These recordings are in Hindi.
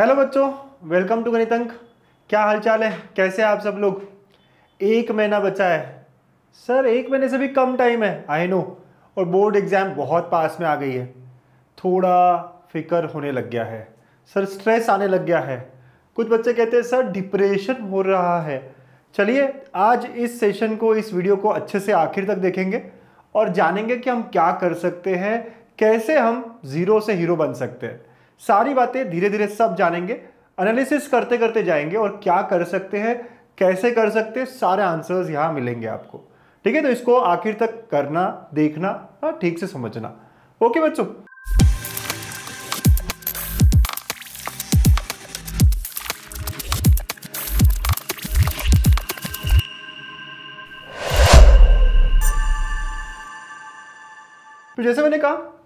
हेलो बच्चों वेलकम टू गणितंक क्या हालचाल है कैसे आप सब लोग एक महीना बचा है सर एक महीने से भी कम टाइम है आई नो और बोर्ड एग्ज़ाम बहुत पास में आ गई है थोड़ा फिकर होने लग गया है सर स्ट्रेस आने लग गया है कुछ बच्चे कहते हैं सर डिप्रेशन हो रहा है चलिए आज इस सेशन को इस वीडियो को अच्छे से आखिर तक देखेंगे और जानेंगे कि हम क्या कर सकते हैं कैसे हम ज़ीरो से हीरो बन सकते हैं सारी बातें धीरे धीरे सब जानेंगे एनालिसिस करते करते जाएंगे और क्या कर सकते हैं कैसे कर सकते हैं सारे आंसर्स यहाँ मिलेंगे आपको ठीक है तो इसको आखिर तक करना देखना और ठीक से समझना ओके बच्चों तो जैसे मैंने कहा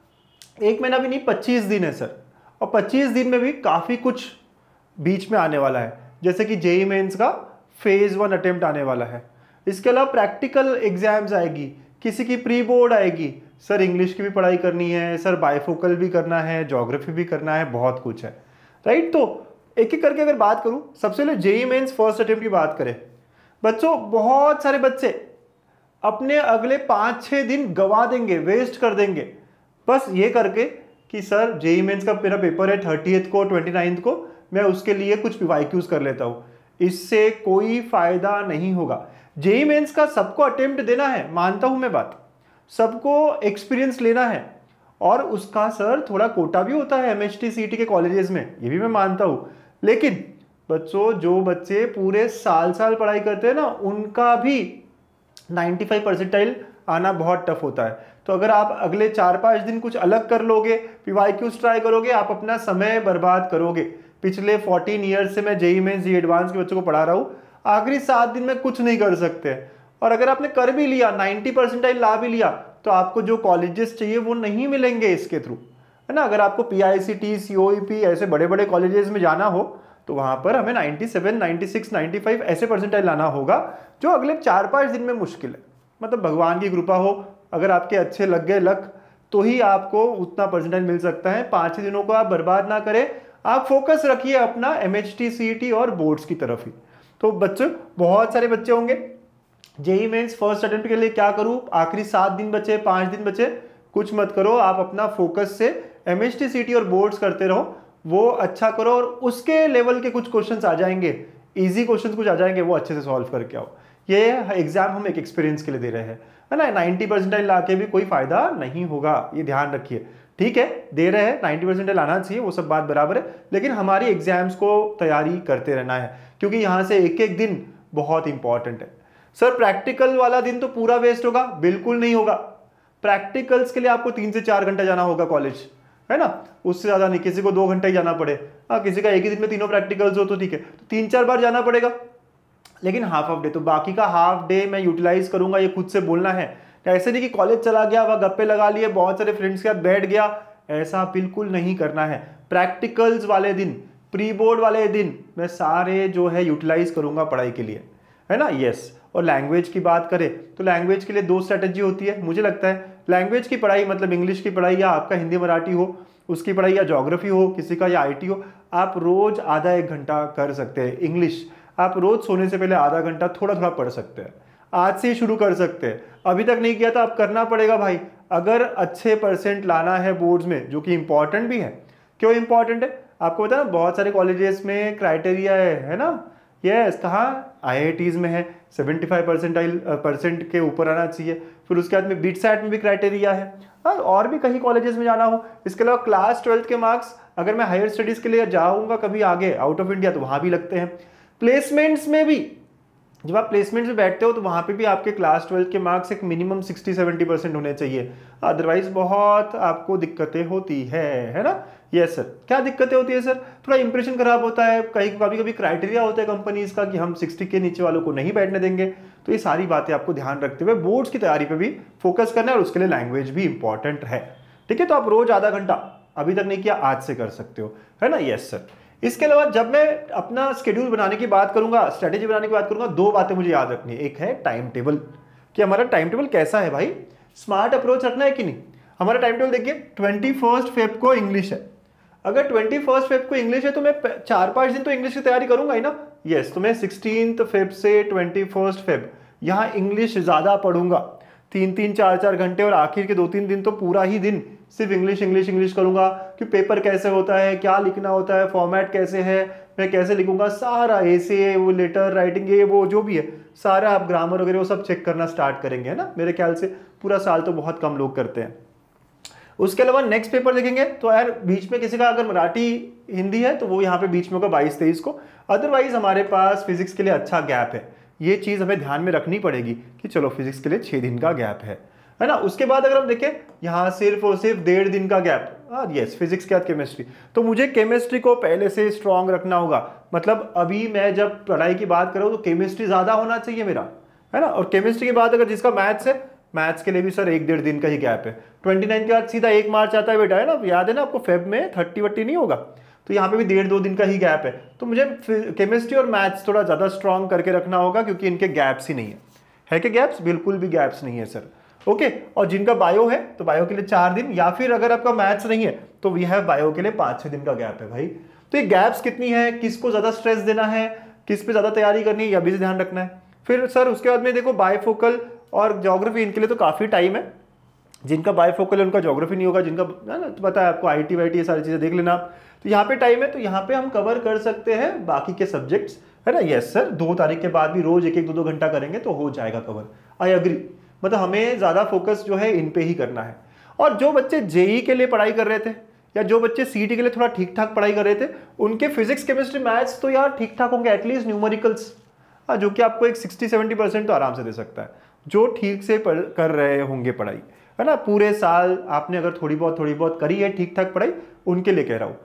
एक महीना भी नहीं पच्चीस दिन है सर और 25 दिन में भी काफ़ी कुछ बीच में आने वाला है जैसे कि जेई मेन्स का फेज़ वन अटेम्प्ट आने वाला है इसके अलावा प्रैक्टिकल एग्जाम्स आएगी किसी की प्री बोर्ड आएगी सर इंग्लिश की भी पढ़ाई करनी है सर बायफोकल भी करना है जोग्राफी भी करना है बहुत कुछ है राइट तो एक एक करके अगर बात करूँ सबसे पहले जेई मेन्स फर्स्ट अटेम्प्ट की बात करें बच्चों बहुत सारे बच्चे अपने अगले पाँच छः दिन गवा देंगे वेस्ट कर देंगे बस ये करके कि सर जेई मेन्स का मेरा पेपर है थर्टी को ट्वेंटी को मैं उसके लिए कुछ वाई कर लेता हूँ इससे कोई फायदा नहीं होगा जेई मेन्स का सबको अटेम्प्ट देना है मानता हूँ मैं बात सबको एक्सपीरियंस लेना है और उसका सर थोड़ा कोटा भी होता है एम एच के कॉलेजेस में ये भी मैं मानता हूँ लेकिन बच्चों जो बच्चे पूरे साल साल पढ़ाई करते हैं ना उनका भी 95 परसेंटाइल आना बहुत टफ होता है तो अगर आप अगले चार पाँच दिन कुछ अलग कर लोगे पी वाई क्यूज ट्राई करोगे आप अपना समय बर्बाद करोगे पिछले फोर्टीन ईयर से मैं जेई में जी एडवांस के बच्चों को पढ़ा रहा हूँ आखिरी सात दिन में कुछ नहीं कर सकते और अगर आपने कर भी लिया नाइन्टी परसेंटाइल ला भी लिया तो आपको जो कॉलेजेस चाहिए वो नहीं मिलेंगे इसके थ्रू है ना अगर आपको P I C T C O P ऐसे बड़े बड़े कॉलेजेस में जाना हो तो वहाँ पर हमें 97, 96, 95 ऐसे परसेंटाइल लाना होगा जो अगले चार पाँच दिन में मुश्किल है मतलब भगवान की कृपा हो अगर आपके अच्छे लग गए लक तो ही आपको उतना परसेंटेज मिल सकता है पाँच ही दिनों को आप बर्बाद ना करें आप फोकस रखिए अपना एम एच e और बोर्ड्स की तरफ ही तो बच्चों बहुत सारे बच्चे होंगे जेई मेन्स फर्स्ट अटेम्प्ट के लिए क्या करूँ आखिरी सात दिन बचे पाँच दिन बचे कुछ मत करो आप अपना फोकस से M H T C T और बोर्ड्स करते रहो वो अच्छा करो और उसके लेवल के कुछ क्वेश्चन आ जाएंगे इजी क्वेश्चन कुछ आ जाएंगे वो अच्छे से सॉल्व करके आओ ये एग्ज़ाम हम एक एक्सपीरियंस के लिए दे रहे हैं है ना नाइन्टी परसेंटाइल ला के भी कोई फ़ायदा नहीं होगा ये ध्यान रखिए ठीक है दे रहे हैं नाइन्टी परसेंटाइल आना चाहिए वो सब बात बराबर है लेकिन हमारी एग्ज़ाम्स को तैयारी करते रहना है क्योंकि यहाँ से एक एक दिन बहुत इंपॉर्टेंट है सर प्रैक्टिकल वाला दिन तो पूरा वेस्ट होगा बिल्कुल नहीं होगा प्रैक्टिकल्स के लिए आपको तीन से चार घंटा जाना होगा कॉलेज है ना उससे ज़्यादा नहीं किसी को दो घंटा ही जाना पड़े हाँ किसी का एक ही दिन में तीनों प्रैक्टिकल्स हो तो ठीक है तो तीन चार बार जाना पड़ेगा लेकिन हाफ ऑफ डे तो बाकी का हाफ डे मैं यूटिलाइज करूंगा ये खुद से बोलना है ऐसे नहीं कि कॉलेज चला गया वह गप्पे लगा लिए बहुत सारे फ्रेंड्स के साथ बैठ गया ऐसा बिल्कुल नहीं करना है प्रैक्टिकल्स वाले दिन प्री बोर्ड वाले दिन मैं सारे जो है यूटिलाइज करूंगा पढ़ाई के लिए है ना यस और लैंग्वेज की बात करें तो लैंग्वेज के लिए दो स्ट्रैटेजी होती है मुझे लगता है लैंग्वेज की पढ़ाई मतलब इंग्लिश की पढ़ाई या आपका हिंदी मराठी हो उसकी पढ़ाई या जोग्राफी हो किसी का या आई हो आप रोज़ आधा एक घंटा कर सकते हैं इंग्लिश आप रोज़ सोने से पहले आधा घंटा थोड़ा थोड़ा पढ़ सकते हैं आज से ही शुरू कर सकते हैं अभी तक नहीं किया तो आप करना पड़ेगा भाई अगर अच्छे परसेंट लाना है बोर्ड्स में जो कि इंपॉर्टेंट भी है क्यों इंपॉर्टेंट है आपको पता ना बहुत सारे कॉलेजेस में क्राइटेरिया है है ना यस yes, कहाँ आई में है सेवेंटी फाइव परसेंटाइल परसेंट के ऊपर आना चाहिए फिर उसके बाद में बीट सैट में भी क्राइटेरिया है हाँ और भी कहीं कॉलेजेस में जाना हो इसके अलावा क्लास ट्वेल्थ के मार्क्स अगर मैं हायर स्टडीज़ के लिए जाऊँगा कभी आगे आउट ऑफ इंडिया तो वहाँ भी लगते हैं प्लेसमेंट्स में भी जब आप प्लेसमेंट्स में बैठते हो तो वहाँ पे भी आपके क्लास ट्वेल्थ के मार्क्स एक मिनिमम सिक्सटी सेवेंटी परसेंट होने चाहिए अदरवाइज बहुत आपको दिक्कतें होती है है ना यस सर क्या दिक्कतें होती है सर थोड़ा इंप्रेशन खराब होता है कहीं कभी कभी क्राइटेरिया होता है कंपनीज का कि हम सिक्सटी के नीचे वालों को नहीं बैठने देंगे तो ये सारी बातें आपको ध्यान रखते हुए बोर्ड्स की तैयारी पर भी फोकस करना है और उसके लिए लैंग्वेज भी इंपॉर्टेंट है ठीक है तो आप रोज आधा घंटा अभी तक नहीं किया आज से कर सकते हो है ना यस सर इसके अलावा जब मैं अपना स्केड्यूल बनाने की बात करूंगा स्ट्रेटेजी बनाने की बात करूंगा दो बातें मुझे याद रखनी एक है टाइम टेबल कि हमारा टाइम टेबल कैसा है भाई स्मार्ट अप्रोच रखना है कि नहीं हमारा टाइम टेबल देखिए ट्वेंटी फर्स्ट फेब को इंग्लिश है अगर ट्वेंटी फर्स्ट फेब को इंग्लिश है तो मैं चार पाँच दिन तो इंग्लिश की तैयारी करूंगा ही ना यस yes, तो मैं सिक्सटीन फेब से ट्वेंटी फर्स्ट फेब यहाँ इंग्लिश ज़्यादा पढ़ूंगा तीन तीन चार चार घंटे और आखिर के दो तीन दिन तो पूरा ही दिन सिर्फ इंग्लिश इंग्लिश इंग्लिश करूंगा कि पेपर कैसे होता है क्या लिखना होता है फॉर्मेट कैसे है मैं कैसे लिखूंगा सारा ऐसे वो लेटर राइटिंग ये वो जो भी है सारा आप ग्रामर वगैरह वो सब चेक करना स्टार्ट करेंगे है ना मेरे ख्याल से पूरा साल तो बहुत कम लोग करते हैं उसके अलावा नेक्स्ट पेपर देखेंगे तो यार बीच में किसी का अगर मराठी हिंदी है तो वो यहाँ पे बीच में होगा बाईस तेईस को अदरवाइज हमारे पास फिजिक्स के लिए अच्छा गैप है ये चीज़ हमें ध्यान में रखनी पड़ेगी कि चलो फिजिक्स के लिए छः दिन का गैप है है ना उसके बाद अगर हम देखें यहाँ सिर्फ और सिर्फ डेढ़ दिन का गैप यस फिजिक्स के बाद केमिस्ट्री तो मुझे केमिस्ट्री को पहले से स्ट्रांग रखना होगा मतलब अभी मैं जब पढ़ाई की बात करूँ तो केमिस्ट्री ज़्यादा होना चाहिए मेरा है ना और केमिस्ट्री के बाद अगर जिसका मैथ्स है मैथ्स के लिए भी सर एक डेढ़ दिन का ही गैप है ट्वेंटी नाइन के बाद सीधा एक मार्च आता है बेटा है ना याद है ना आपको फेब में थर्टी वर्टी नहीं होगा तो यहाँ पे भी डेढ़ दो दिन का ही गैप है तो मुझे केमिस्ट्री और मैथ्स थोड़ा ज़्यादा स्ट्रांग करके रखना होगा क्योंकि इनके गैप्स ही नहीं है है कि गैप्स बिल्कुल भी गैप्स नहीं है सर ओके और जिनका बायो है तो बायो के लिए चार दिन या फिर अगर आपका मैथ्स नहीं है तो वी हैव बायो के लिए पाँच छः दिन का गैप है भाई तो ये गैप्स कितनी है किसको ज़्यादा स्ट्रेस देना है किस पे ज़्यादा तैयारी करनी है या भी ध्यान रखना है फिर सर उसके बाद में देखो बायोफोकल और जोग्राफी इनके लिए तो काफ़ी टाइम है जिनका बायोफोकल है उनका जोग्राफी नहीं होगा जिनका है ना तो पता है आपको आई टी वाई टी ये सारी चीज़ें देख लेना तो यहाँ पे टाइम है तो यहाँ पे हम कवर कर सकते हैं बाकी के सब्जेक्ट्स है ना यस सर दो तारीख के बाद भी रोज़ एक एक दो दो घंटा करेंगे तो हो जाएगा कवर आई अग्री मतलब हमें ज़्यादा फोकस जो है इन पे ही करना है और जो बच्चे जेई के लिए पढ़ाई कर रहे थे या जो बच्चे सी के लिए थोड़ा ठीक ठाक पढ़ाई कर रहे थे उनके फिजिक्स केमिस्ट्री मैथ्स तो यार ठीक ठाक होंगे एटलीस्ट न्यूमेरिकल्स हाँ, जो कि आपको एक सिक्सटी सेवेंटी परसेंट तो आराम से दे सकता है जो ठीक से पढ़ कर रहे होंगे पढ़ाई है ना पूरे साल आपने अगर थोड़ी बहुत थोड़ी बहुत करी है ठीक ठाक पढ़ाई उनके लिए कह रहा हूँ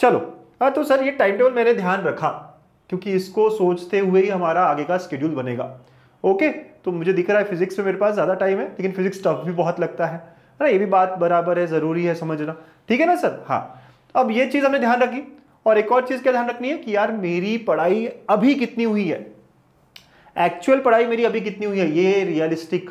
चलो हाँ तो सर ये टाइम टेबल मैंने ध्यान रखा क्योंकि इसको सोचते हुए ही हमारा आगे का स्केड्यूल बनेगा ओके तो मुझे दिख रहा है फिजिक्स में मेरे पास ज़्यादा टाइम है लेकिन फिजिक्स टफ भी बहुत लगता है ना ये भी बात बराबर है ज़रूरी है समझना ठीक है ना सर हाँ अब ये चीज़ हमने ध्यान रखी और एक और चीज़ क्या ध्यान रखनी है कि यार मेरी पढ़ाई अभी कितनी हुई है एक्चुअल पढ़ाई मेरी अभी कितनी हुई है ये रियलिस्टिक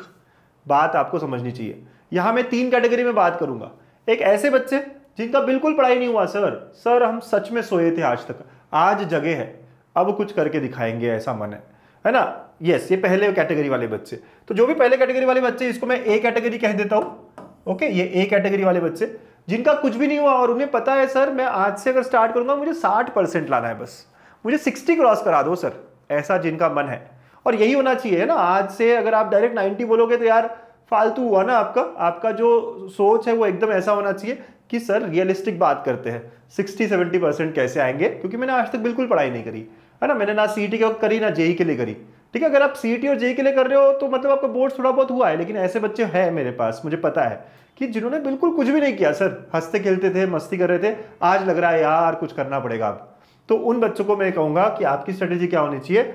बात आपको समझनी चाहिए यहाँ मैं तीन कैटेगरी में बात करूंगा एक ऐसे बच्चे जिनका बिल्कुल पढ़ाई नहीं हुआ सर सर हम सच में सोए थे आज तक आज जगह है अब कुछ करके दिखाएंगे ऐसा मन है है ना यस ये पहले कैटेगरी वाले बच्चे तो जो भी पहले कैटेगरी वाले बच्चे इसको मैं ए कैटेगरी कह देता हूँ ओके ये ए कैटेगरी वाले बच्चे जिनका कुछ भी नहीं हुआ और उन्हें पता है सर मैं आज से अगर स्टार्ट करूंगा मुझे साठ परसेंट लाना है बस मुझे सिक्सटी क्रॉस करा दो सर ऐसा जिनका मन है और यही होना चाहिए है ना आज से अगर आप डायरेक्ट नाइन्टी बोलोगे तो यार फालतू हुआ ना आपका आपका जो सोच है वो एकदम ऐसा होना चाहिए कि सर रियलिस्टिक बात करते हैं सिक्सटी सेवेंटी परसेंट कैसे आएंगे क्योंकि मैंने आज तक बिल्कुल पढ़ाई नहीं करी है ना मैंने ना सी के वक्त करी ना जेई e के लिए करी ठीक है अगर आप सी e और जेई e के लिए कर रहे हो तो मतलब आपका बोर्ड थोड़ा बहुत हुआ है लेकिन ऐसे बच्चे हैं मेरे पास मुझे पता है कि जिन्होंने बिल्कुल कुछ भी नहीं किया सर हंसते खेलते थे मस्ती कर रहे थे आज लग रहा है यार कुछ करना पड़ेगा आप तो उन बच्चों को मैं कहूँगा कि आपकी स्ट्रेटेजी क्या होनी चाहिए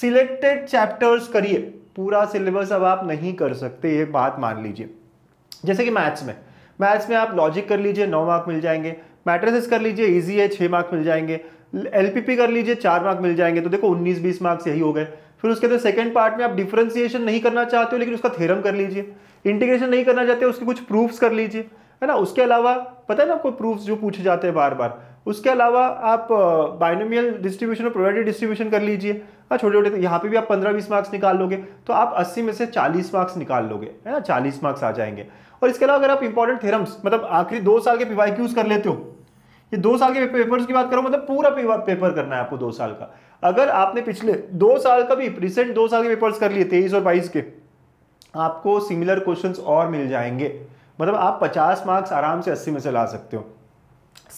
सिलेक्टेड चैप्टर्स करिए पूरा सिलेबस अब आप नहीं कर सकते ये बात मान लीजिए जैसे कि मैथ्स में मैथ्स में आप लॉजिक कर लीजिए नौ मार्क मिल जाएंगे मैट्रेसिस कर लीजिए ईजी है छः मार्क मिल जाएंगे एलपीपी कर लीजिए चार मार्क मिल जाएंगे तो देखो उन्नीस बीस मार्क्स यही हो गए फिर उसके अंदर सेकंड पार्ट में आप डिफ्रेंसिएशन नहीं करना चाहते हो लेकिन उसका थेरम कर लीजिए इंटीग्रेशन नहीं करना चाहते उसके कुछ प्रूफ्स कर लीजिए है ना उसके अलावा पता है ना आपको प्रूफ्स जो पूछे जाते हैं बार बार उसके अलावा आप बाइनोमियल डिस्ट्रीब्यूशन और प्रोवाइडेड डिस्ट्रीब्यूशन कर लीजिए हाँ छोटे छोटे यहाँ पे भी आप पंद्रह बीस मार्क्स निकाल लोगे तो आप अस्सी में से चालीस मार्क्स निकाल लोगे है ना चालीस मार्क्स आ जाएंगे और इसके अलावा अगर आप इंपॉर्टेंट थेरम्स मतलब आखिरी दो साल के क्यूज कर लेते हो ये दो साल के पेपर्स की बात करो मतलब पूरा पेपर करना है आपको दो साल का अगर आपने पिछले दो साल का भी रिसेंट दो साल के पेपर्स कर लिए तेईस और बाईस के आपको सिमिलर क्वेश्चंस और मिल जाएंगे मतलब आप 50 मार्क्स आराम से 80 में से ला सकते हो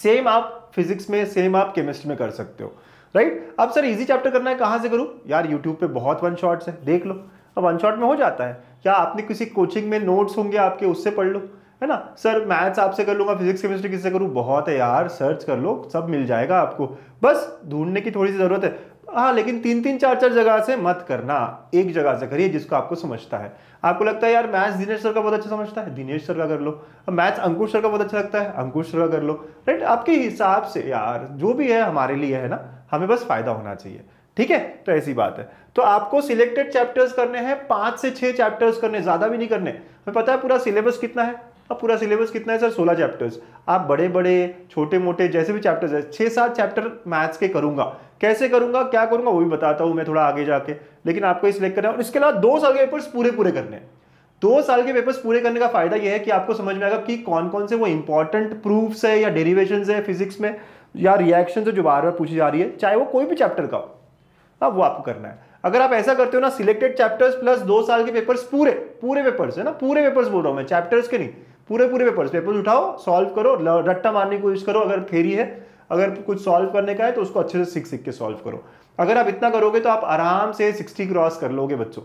सेम आप फिजिक्स में सेम आप केमिस्ट्री में कर सकते हो राइट अब सर इजी चैप्टर करना है कहाँ से करूँ यार यूट्यूब पे बहुत वन शॉर्ट्स है देख लो अब वन शॉट में हो जाता है या आपने किसी कोचिंग में नोट्स होंगे आपके उससे पढ़ लो है ना सर मैथ्स आपसे कर लूँगा फिजिक्स केमिस्ट्री किससे करूँ बहुत है यार सर्च कर लो सब मिल जाएगा आपको बस ढूंढने की थोड़ी सी ज़रूरत है हाँ लेकिन तीन तीन चार चार जगह से मत करना एक जगह से करिए जिसको आपको समझता है आपको लगता है यार मैथ्स दिनेश सर का बहुत अच्छा समझता है दिनेश सर का कर लो अब मैथ्स अंकुश सर का बहुत अच्छा लगता है अंकुश सर का कर लो राइट आपके हिसाब से यार जो भी है हमारे लिए है ना हमें बस फायदा होना चाहिए ठीक है तो ऐसी बात है तो आपको सिलेक्टेड चैप्टर्स करने हैं पांच से छह चैप्टर्स करने ज्यादा भी नहीं करने हमें पता है पूरा सिलेबस कितना है अब पूरा सिलेबस कितना है सर सोलह चैप्टर्स आप बड़े बड़े छोटे मोटे जैसे भी चैप्टर्स है छह सात चैप्टर मैथ्स के करूंगा कैसे करूंगा क्या करूंगा वो भी बताता हूं मैं थोड़ा आगे जाके लेकिन आपको ये सिलेक्ट करना है और इसके अलावा दो साल के पेपर्स पूरे पूरे करने दो साल के पेपर्स पूरे करने का फायदा यह है कि आपको समझ में आएगा कि कौन कौन से वो इंपॉर्टेंट प्रूफ्स है या डेरिवेशन है फिजिक्स में या रिएक्शन जो बार बार पूछी जा रही है चाहे वो कोई भी चैप्टर का हो अब वो आपको करना है अगर आप ऐसा करते हो ना सिलेक्टेड चैप्टर्स प्लस दो साल के पेपर्स पूरे पूरे पेपर्स है ना पूरे पेपर्स बोल रहा हूँ मैं चैप्टर्स के नहीं पूरे पूरे पेपर्स पेपर्स उठाओ सॉल्व करो रट्टा मारने की कोशिश करो अगर फेरी है अगर कुछ सॉल्व करने का है तो उसको अच्छे से सीख सीख के सॉल्व करो अगर आप इतना करोगे तो आप आराम से सिक्सटी क्रॉस कर लोगे बच्चों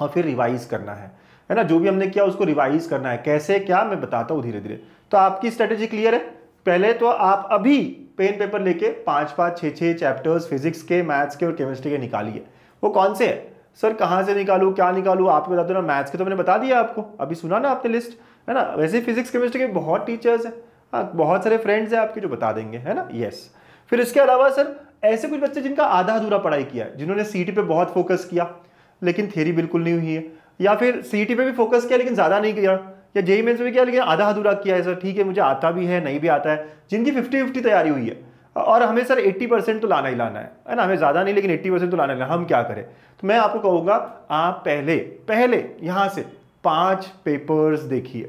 और फिर रिवाइज करना है है ना जो भी हमने किया उसको रिवाइज करना है कैसे क्या मैं बताता हूँ धीरे धीरे तो आपकी स्ट्रेटेजी क्लियर है पहले तो आप अभी पेन पेपर लेके पांच पांच छः छः चैप्टर्स फिजिक्स के मैथ्स के और केमिस्ट्री के निकालिए वो कौन से है सर कहाँ से निकालू क्या निकालू आपको बता दो ना मैथ्स के तो मैंने बता दिया आपको अभी सुना ना आपने लिस्ट है ना वैसे फिजिक्स केमिस्ट्री के बहुत टीचर्स हैं हाँ बहुत सारे फ्रेंड्स हैं आपके जो बता देंगे है ना यस फिर इसके अलावा सर ऐसे कुछ बच्चे जिनका आधा अधूरा पढ़ाई किया है जिन्होंने सी पे बहुत फोकस किया लेकिन थेरी बिल्कुल नहीं हुई है या फिर सी पे भी फोकस किया लेकिन ज़्यादा नहीं किया या जेई मेन्स में क्या लेकिन आधा अधूरा किया है सर ठीक है मुझे आता भी है नहीं भी आता है जिनकी फिफ्टी फिफ्टी तैयारी हुई है और हमें सर 80 परसेंट तो लाना ही लाना है ना हमें ज़्यादा नहीं लेकिन 80 परसेंट तो लाना लाना हम क्या करें तो मैं आपको कहूँगा आप पहले पहले यहाँ से पांच पेपर्स देखिए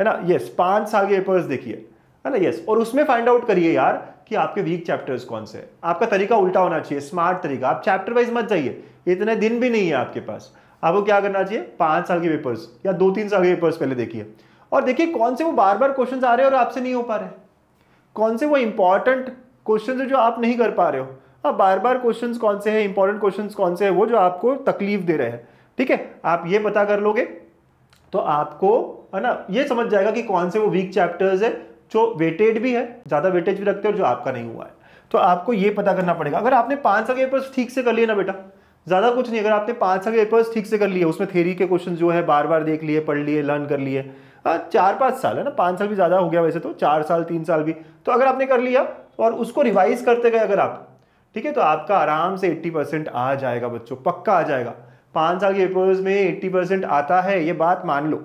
है ना यस पाँच साल के पेपर्स देखिए है ना यस और उसमें फाइंड आउट करिए यार कि आपके वीक चैप्टर्स कौन से हैं आपका तरीका उल्टा होना चाहिए स्मार्ट तरीका आप चैप्टर वाइज मत जाइए इतने दिन भी नहीं है आपके पास आपको क्या करना चाहिए पांच साल के पेपर्स या दो तीन साल के पेपर्स पहले देखिए और देखिए कौन से वो बार बार क्वेश्चन आ रहे हैं और आपसे नहीं हो पा रहे कौन से वो इंपॉर्टेंट क्वेश्चन जो आप नहीं कर पा रहे हो अब बार बार क्वेश्चन कौन से है इंपॉर्टेंट क्वेश्चन कौन से है वो जो आपको तकलीफ दे रहे हैं ठीक है थीके? आप ये पता कर लोगे तो आपको है ना ये समझ जाएगा कि कौन से वो वीक चैप्टर्स है जो वेटेड भी है ज़्यादा वेटेज भी रखते हैं और जो आपका नहीं हुआ है तो आपको ये पता करना पड़ेगा अगर आपने पांच साल के पेपर्स ठीक से कर लिए ना बेटा ज़्यादा कुछ नहीं अगर आपने पाँच साल पेपर्स ठीक से कर लिए उसमें थेरी के क्वेश्चन जो है बार बार देख लिए पढ़ लिए लर्न कर लिए हाँ, चार पाँच साल है ना पाँच साल भी ज़्यादा हो गया वैसे तो चार साल तीन साल भी तो अगर आपने कर लिया और उसको रिवाइज करते गए अगर आप ठीक है तो आपका आराम से 80 परसेंट आ जाएगा बच्चों पक्का आ जाएगा पाँच साल के पेपर्स में 80 परसेंट आता है ये बात मान लो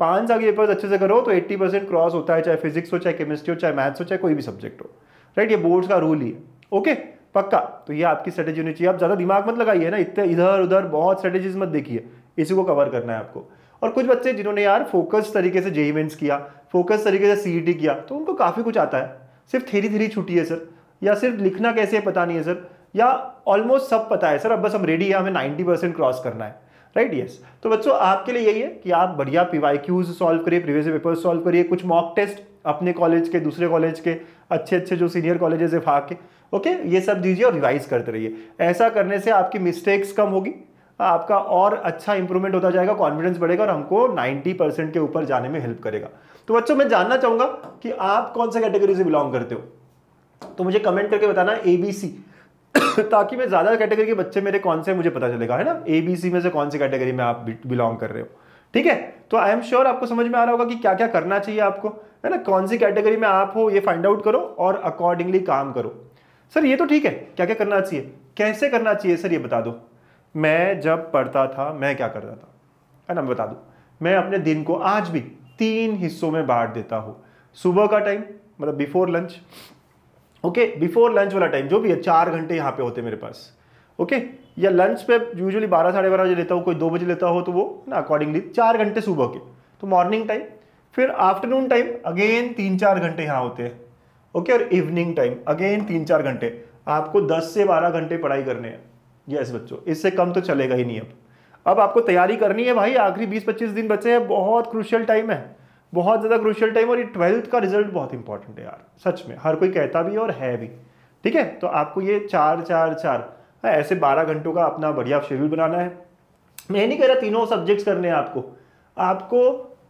पाँच साल के पेपर्स अच्छे से करो तो 80 परसेंट क्रॉस होता है चाहे फिजिक्स हो चाहे केमिस्ट्री हो चाहे मैथ्स हो चाहे कोई भी सब्जेक्ट हो राइट ये बोर्ड्स का रूल ही है ओके पक्का तो ये आपकी स्ट्रेटेजी होनी चाहिए आप ज़्यादा दिमाग मत लगाइए ना इतने इधर उधर बहुत स्ट्रेटेजीज मत देखिए इसी को कवर करना है आपको और कुछ बच्चे जिन्होंने यार फोकस तरीके से जेई मेन्स किया फोकस तरीके से सी e किया तो उनको काफ़ी कुछ आता है सिर्फ थेरी थेरी छुट्टी है सर या सिर्फ लिखना कैसे है पता नहीं है सर या ऑलमोस्ट सब पता है सर अब बस हम रेडी है हमें 90 परसेंट क्रॉस करना है राइट right, यस yes. तो बच्चों आपके लिए यही है कि आप बढ़िया पी वाई क्यूज सॉल्व करिए प्रीवियस पेपर सॉल्व करिए कुछ मॉक टेस्ट अपने कॉलेज के दूसरे कॉलेज के अच्छे अच्छे जो सीनियर कॉलेजेस है फाक के ओके ये सब दीजिए और रिवाइज करते रहिए ऐसा करने से आपकी मिस्टेक्स कम होगी आपका और अच्छा इंप्रूवमेंट होता जाएगा कॉन्फिडेंस बढ़ेगा और हमको 90 परसेंट के ऊपर जाने में हेल्प करेगा तो बच्चों मैं जानना चाहूंगा कि आप कौन से कैटेगरी से बिलोंग करते हो तो मुझे कमेंट करके बताना ए बी सी ताकि मैं ज़्यादा कैटेगरी के बच्चे मेरे कौन से मुझे पता चलेगा है ना ए बी सी में से कौन से कैटेगरी में आप बिलोंग कर रहे हो ठीक है तो आई एम श्योर आपको समझ में आ रहा होगा कि क्या क्या करना चाहिए आपको है ना कौन सी कैटेगरी में आप हो ये फाइंड आउट करो और अकॉर्डिंगली काम करो सर ये तो ठीक है क्या क्या करना चाहिए कैसे करना चाहिए सर ये बता दो मैं जब पढ़ता था मैं क्या करता था है ना मैं बता दूँ मैं अपने दिन को आज भी तीन हिस्सों में बांट देता हूँ सुबह का टाइम मतलब before lunch okay before lunch वाला टाइम जो भी है चार घंटे यहाँ पे होते मेरे पास ओके okay? या लंच पे यूजुअली बारह साढ़े बारह बजे लेता हूँ कोई दो बजे लेता हो तो वो ना अकॉर्डिंगली चार घंटे सुबह के तो मॉर्निंग टाइम फिर आफ्टरनून टाइम अगेन तीन चार घंटे यहाँ होते हैं ओके और इवनिंग टाइम अगेन तीन चार घंटे आपको दस से बारह घंटे पढ़ाई करने हैं यस बच्चों इससे कम तो चलेगा ही नहीं अब अब आपको तैयारी करनी है भाई आखिरी बीस पच्चीस दिन बचे हैं बहुत क्रुशियल टाइम है बहुत ज़्यादा क्रुशियल टाइम और ये ट्वेल्थ का रिजल्ट बहुत इंपॉर्टेंट है यार सच में हर कोई कहता भी और है भी ठीक है तो आपको ये चार चार चार हाँ, ऐसे बारह घंटों का अपना बढ़िया शेड्यूल बनाना है मैं नहीं कह रहा तीनों सब्जेक्ट्स करने हैं आपको आपको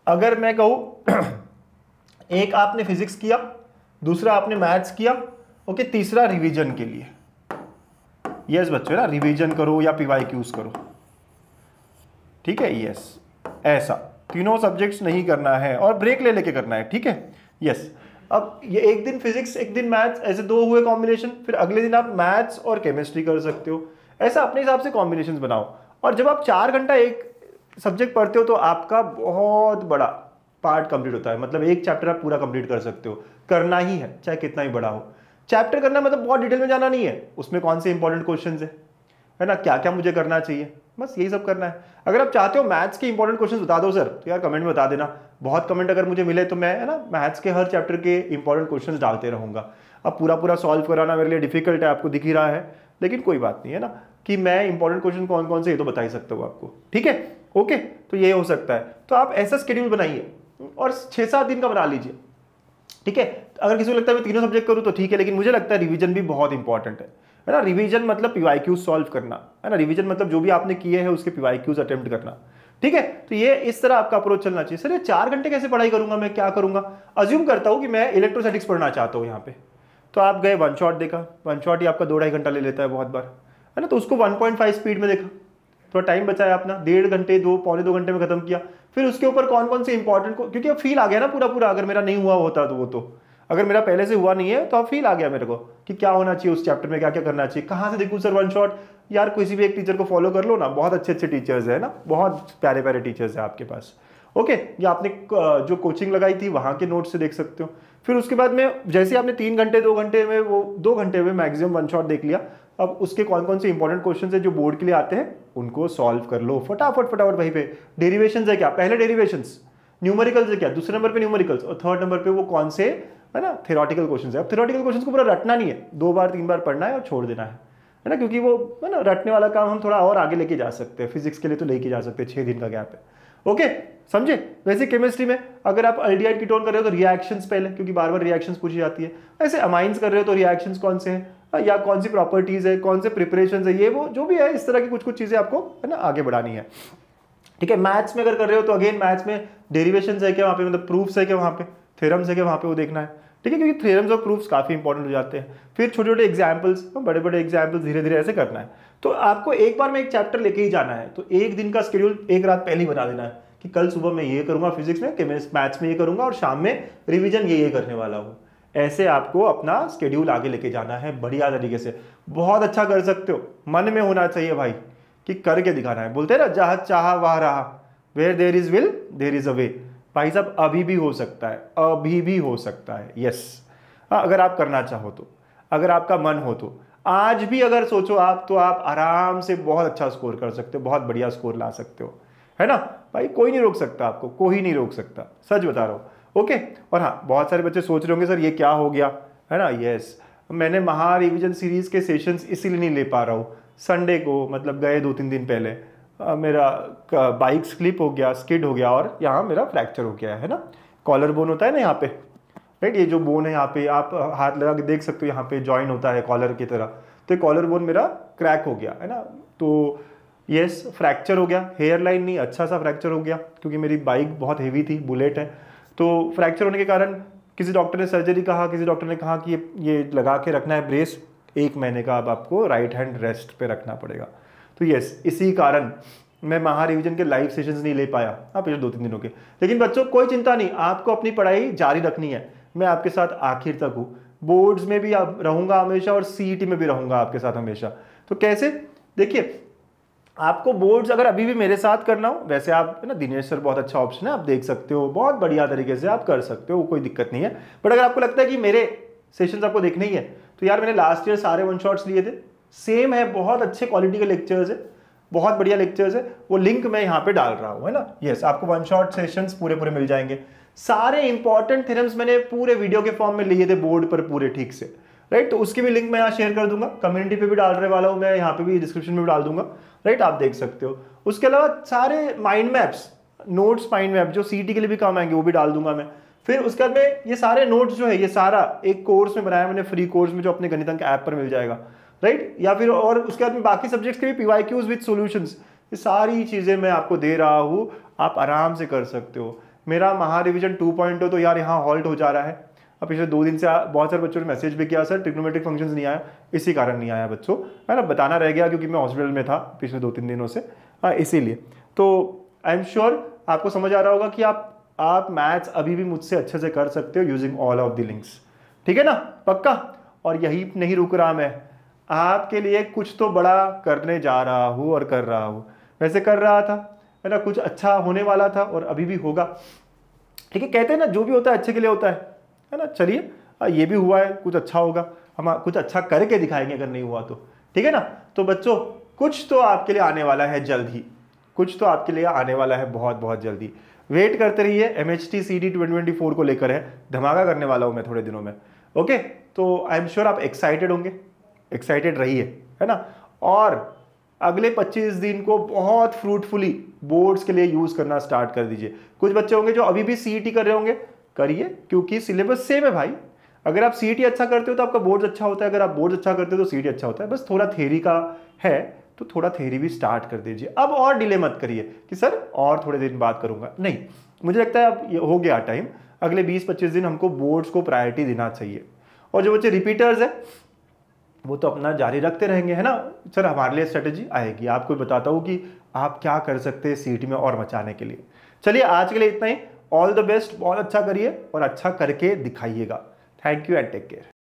अगर मैं कहूँ एक आपने फिजिक्स किया दूसरा आपने मैथ्स किया ओके तीसरा रिवीजन के लिए यस बच्चों ना रिवीजन करो या पीवाई क्यूज करो ठीक है यस ऐसा तीनों सब्जेक्ट्स नहीं करना है और ब्रेक ले लेके करना है ठीक है यस अब ये एक दिन फिजिक्स एक दिन मैथ्स ऐसे दो हुए कॉम्बिनेशन फिर अगले दिन आप मैथ्स और केमिस्ट्री कर सकते हो ऐसा अपने हिसाब से कॉम्बिनेशन बनाओ और जब आप चार घंटा एक सब्जेक्ट पढ़ते हो तो आपका बहुत बड़ा पार्ट कंप्लीट होता है मतलब एक चैप्टर आप पूरा कंप्लीट कर सकते हो करना ही है चाहे कितना ही बड़ा हो चैप्टर करना मतलब बहुत डिटेल में जाना नहीं है उसमें कौन से इंपॉर्टेंट क्वेश्चन है है ना क्या क्या मुझे करना चाहिए बस यही सब करना है अगर आप चाहते हो मैथ्स के इंपॉर्टेंट क्वेश्चन बता दो सर तो यार कमेंट में बता देना बहुत कमेंट अगर मुझे मिले तो मैं है ना मैथ्स के हर चैप्टर के इंपॉर्टेंट क्वेश्चन डालते रहूँगा अब पूरा पूरा सॉल्व कराना मेरे लिए डिफिकल्ट है आपको दिख ही रहा है लेकिन कोई बात नहीं है ना कि मैं इंपॉर्टेंट क्वेश्चन कौन कौन से ये तो बता ही सकता हूँ आपको ठीक है ओके तो ये हो सकता है तो आप ऐसा स्केड्यूल बनाइए और छः सात दिन का बना लीजिए ठीक है अगर किसी को लगता है मैं तीनों सब्जेक्ट करूँ तो ठीक है लेकिन मुझे लगता है रिविजन भी बहुत इंपॉर्टेंट है है ना रिवीजन मतलब पी सॉल्व करना है ना रिवीजन मतलब जो भी आपने किए हैं उसके पी वाई अटेम्प्ट करना ठीक है तो ये इस तरह आपका अप्रोच चलना चाहिए सर ये चार घंटे कैसे पढ़ाई करूंगा मैं क्या करूंगा अज्यूम करता हूँ कि मैं इलेक्ट्रोसेटिक्स पढ़ना चाहता हूँ यहाँ पे तो आप गए वन शॉट देखा वन शॉट ही आपका दो ढाई घंटा ले लेता है बहुत बार है ना तो उसको 1.5 स्पीड में देखा थोड़ा टाइम बचाया अपना डेढ़ घंटे दो पौने दो घंटे में खत्म किया फिर उसके ऊपर कौन कौन से इंपॉर्टेंट को क्योंकि अब फील आ गया ना पूरा पूरा अगर मेरा नहीं हुआ होता तो वो तो अगर मेरा पहले से हुआ नहीं है तो अब फील आ गया मेरे को कि क्या होना चाहिए उस चैप्टर में क्या क्या करना चाहिए कहाँ से देखूँ सर वन शॉट यार किसी भी एक टीचर को फॉलो कर लो ना बहुत अच्छे अच्छे टीचर्स है ना बहुत प्यारे प्यारे टीचर्स हैं आपके पास ओके ये आपने जो कोचिंग लगाई थी वहाँ के नोट से देख सकते हो फिर उसके बाद में जैसे आपने तीन घंटे दो घंटे में वो दो घंटे में मैक्सिमम वन शॉट देख लिया अब उसके कौन कौन से इंपॉर्टेंट क्वेश्चन है जो बोर्ड के लिए आते हैं उनको सॉल्व कर लो फटाफट फटाफट वहीं पे डेरिवेशन है क्या पहले डेरिवेशन न्यूमेरिकल्स है क्या दूसरे नंबर पे न्यूमेरिकल्स और थर्ड नंबर पे वो कौन से है ना थेरोटिकल क्वेश्चन है अब थेरोटिकल क्वेश्चन को पूरा रटना नहीं है दो बार तीन बार पढ़ना है और छोड़ देना है है ना क्योंकि वो है ना रटने वाला काम हम थोड़ा और आगे लेके जा सकते हैं फिजिक्स के लिए तो लेके जा सकते हैं छः दिन का गैप है ओके समझे वैसे केमिस्ट्री में अगर आप की टोन कर रहे हो तो रिएक्शंस पहले क्योंकि बार बार रिएक्शंस पूछी जाती है ऐसे अमाइंस कर रहे हो तो रिएक्शंस कौन से हैं हाँ, या कौन सी प्रॉपर्टीज़ है कौन से प्रिपरेशन है ये वो जो भी है इस तरह की कुछ कुछ चीज़ें आपको है ना आगे बढ़ानी है ठीक है मैथ्स में अगर कर रहे हो तो अगेन मैथ्स में डेरिवेशन है क्या वहाँ पे मतलब प्रूफ्स है क्या वहाँ पे थेरम्स है क्या वहाँ पे वो देखना है ठीक है क्योंकि थेरम्स और प्रूफ्स काफ़ी इंपॉर्टेंट हो जाते हैं फिर छोटे छोटे एग्जाम्पल्स बड़े बड़े एग्जाम्पल्स धीरे धीरे ऐसे करना है तो आपको एक बार में एक चैप्टर लेके ही जाना है तो एक दिन का स्केड्यूल एक रात पहले ही बना देना है कि कल सुबह मैं ये करूंगा फिजिक्स में मैथ्स में ये करूंगा और शाम में रिविजन ये ये करने वाला हूँ ऐसे आपको अपना स्केड्यूल आगे लेके जाना है बढ़िया तरीके से बहुत अच्छा कर सकते हो मन में होना चाहिए भाई कि करके दिखाना है बोलते ना जहाँ चाह वहाँ रहा where there is will there is a way भाई साहब अभी भी हो सकता है अभी भी हो सकता है यस हाँ, अगर आप करना चाहो तो अगर आपका मन हो तो आज भी अगर सोचो आप तो आप आराम से बहुत अच्छा स्कोर कर सकते हो बहुत बढ़िया स्कोर ला सकते हो है ना भाई कोई नहीं रोक सकता आपको कोई नहीं रोक सकता सच बता रहा हूँ ओके और हाँ बहुत सारे बच्चे सोच रहे होंगे सर ये क्या हो गया है ना यस मैंने महा रिविजन सीरीज़ के सेशंस इसीलिए नहीं ले पा रहा हूँ संडे को मतलब गए दो तीन दिन पहले आ, मेरा बाइक स्लिप हो गया स्किड हो गया और यहाँ मेरा फ्रैक्चर हो गया है ना कॉलर बोन होता है ना यहाँ पे राइट ये जो बोन है यहाँ पे आप हाथ लगा के देख सकते हो यहाँ पे जॉइन होता है कॉलर की तरह तो कॉलर बोन मेरा क्रैक हो गया है ना तो यस फ्रैक्चर हो गया हेयर लाइन नहीं अच्छा सा फ्रैक्चर हो गया क्योंकि मेरी बाइक बहुत हेवी थी बुलेट है तो फ्रैक्चर होने के कारण किसी डॉक्टर ने सर्जरी कहा किसी डॉक्टर ने कहा कि ये ये लगा के रखना है ब्रेस एक महीने का अब आपको राइट हैंड रेस्ट पे रखना पड़ेगा तो यस इसी कारण मैं महा रिविजन के लाइव सेशंस नहीं ले पाया हाँ पिछले दो तीन दिनों के लेकिन बच्चों कोई चिंता नहीं आपको अपनी पढ़ाई जारी रखनी है मैं आपके साथ आखिर तक हूँ बोर्ड्स में भी रहूँगा हमेशा और सी e में भी रहूँगा आपके साथ हमेशा तो कैसे देखिए आपको बोर्ड्स अगर अभी भी मेरे साथ करना हो वैसे आप है ना दिनेश सर बहुत अच्छा ऑप्शन है आप देख सकते हो बहुत बढ़िया तरीके से आप कर सकते हो कोई दिक्कत नहीं है बट अगर आपको लगता है कि मेरे सेशंस आपको देखने ही है तो यार मैंने लास्ट ईयर सारे वन शॉट्स लिए थे सेम है बहुत अच्छे क्वालिटी के लेक्चर्स है बहुत बढ़िया लेक्चर्स है वो लिंक मैं यहाँ पे डाल रहा हूँ है ना यस आपको वन शॉर्ट सेशन पूरे पूरे मिल जाएंगे सारे इंपॉर्टेंट थिरम्स मैंने पूरे वीडियो के फॉर्म में लिए थे बोर्ड पर पूरे ठीक से राइट तो उसकी भी लिंक मैं यहाँ शेयर कर दूंगा कम्युनिटी पे भी डाल रहे वाला हूँ मैं यहाँ पे भी डिस्क्रिप्शन में भी डाल दूंगा राइट आप देख सकते हो उसके अलावा सारे mind maps notes mind map जो सी के लिए भी काम आएंगे वो भी डाल दूंगा मैं फिर उसके बाद में ये सारे नोट्स जो है ये सारा एक कोर्स में बनाया मैंने फ्री कोर्स में जो अपने गणितंक ऐप पर मिल जाएगा राइट या फिर और उसके बाद में बाकी सब्जेक्ट्स के भी P Y Qs with solution ये सारी चीज़ें मैं आपको दे रहा हूँ आप आराम से कर सकते हो मेरा महारिविजन टू पॉइंट तो यार यहाँ हॉल्ट हो जा रहा है अब पिछले दो दिन से बहुत सारे बच्चों ने मैसेज भी किया सर ट्रिग्नोमेट्रिक फंक्शन नहीं आया इसी कारण नहीं आया बच्चों है ना बताना रह गया क्योंकि मैं हॉस्पिटल में था पिछले दो तीन दिनों से हाँ इसीलिए तो आई एम श्योर आपको समझ आ रहा होगा कि आप आप मैथ्स अभी भी मुझसे अच्छे से कर सकते हो using all of the links ठीक है ना पक्का और यही नहीं रुक रहा मैं आपके लिए कुछ तो बड़ा करने जा रहा हूँ और कर रहा हूँ वैसे कर रहा था है ना कुछ अच्छा होने वाला था और अभी भी होगा ठीक है कहते हैं ना जो भी होता है अच्छे के लिए होता है है ना चलिए ये भी हुआ है कुछ अच्छा होगा हम कुछ अच्छा करके दिखाएंगे अगर नहीं हुआ तो ठीक है ना तो बच्चों कुछ तो आपके लिए आने वाला है जल्द ही कुछ तो आपके लिए आने वाला है बहुत बहुत जल्दी वेट करते रहिए M H T C D twenty twenty four को लेकर है धमाका करने वाला हूँ मैं थोड़े दिनों में ओके तो आई एम श्योर आप एक्साइटेड होंगे एक्साइटेड रहिए है ना और अगले 25 दिन को बहुत फ्रूटफुली बोर्ड्स के लिए यूज़ करना स्टार्ट कर दीजिए कुछ बच्चे होंगे जो अभी भी सी e कर रहे होंगे करिए क्योंकि सिलेबस सेम है भाई अगर आप सी e अच्छा करते हो तो आपका बोर्ड अच्छा होता है अगर आप बोर्ड अच्छा करते हो तो सी e अच्छा होता है बस थोड़ा थेरी का है तो थोड़ा थेरी भी स्टार्ट कर दीजिए अब और डिले मत करिए कि सर और थोड़े दिन बात करूंगा नहीं मुझे लगता है अब हो गया टाइम अगले 20-25 दिन हमको बोर्ड्स को प्रायोरिटी देना चाहिए और जो बच्चे रिपीटर्स हैं वो तो अपना जारी रखते रहेंगे है ना सर हमारे लिए स्ट्रेटेजी आएगी आपको बताता हूँ कि आप क्या कर सकते हैं सीट e में और मचाने के लिए चलिए आज के लिए इतना ही ऑल द बेस्ट बहुत अच्छा करिए और अच्छा करके दिखाइएगा thank you and take care